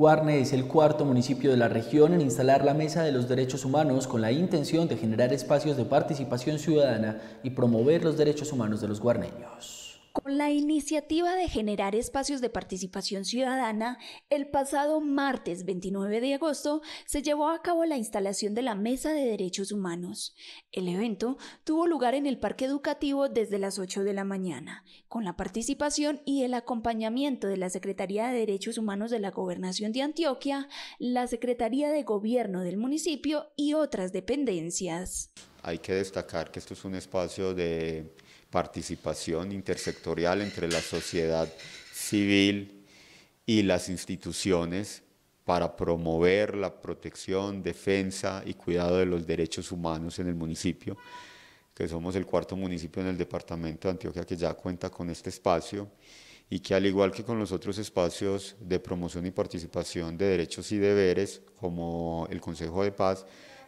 Guarne es el cuarto municipio de la región en instalar la Mesa de los Derechos Humanos con la intención de generar espacios de participación ciudadana y promover los derechos humanos de los guarneños. Con la iniciativa de generar espacios de participación ciudadana, el pasado martes 29 de agosto se llevó a cabo la instalación de la Mesa de Derechos Humanos. El evento tuvo lugar en el Parque Educativo desde las 8 de la mañana, con la participación y el acompañamiento de la Secretaría de Derechos Humanos de la Gobernación de Antioquia, la Secretaría de Gobierno del municipio y otras dependencias. Hay que destacar que esto es un espacio de participación intersectorial entre la sociedad civil y las instituciones para promover la protección, defensa y cuidado de los derechos humanos en el municipio, que somos el cuarto municipio en el departamento de Antioquia que ya cuenta con este espacio y que al igual que con los otros espacios de promoción y participación de derechos y deberes, como el Consejo de Paz,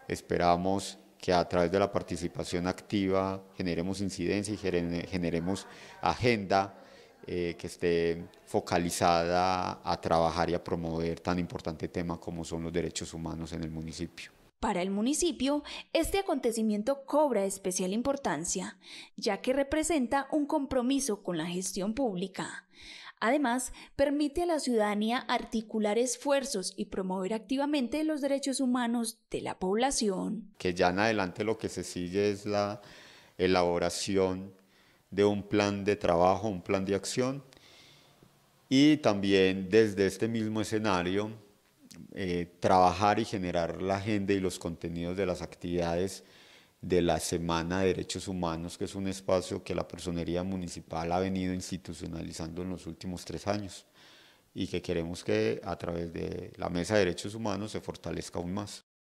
esperamos que a través de la participación activa generemos incidencia y generemos agenda eh, que esté focalizada a trabajar y a promover tan importante tema como son los derechos humanos en el municipio. Para el municipio, este acontecimiento cobra especial importancia, ya que representa un compromiso con la gestión pública. Además, permite a la ciudadanía articular esfuerzos y promover activamente los derechos humanos de la población. Que ya en adelante lo que se sigue es la elaboración de un plan de trabajo, un plan de acción y también desde este mismo escenario eh, trabajar y generar la agenda y los contenidos de las actividades de la Semana de Derechos Humanos, que es un espacio que la Personería Municipal ha venido institucionalizando en los últimos tres años y que queremos que a través de la Mesa de Derechos Humanos se fortalezca aún más.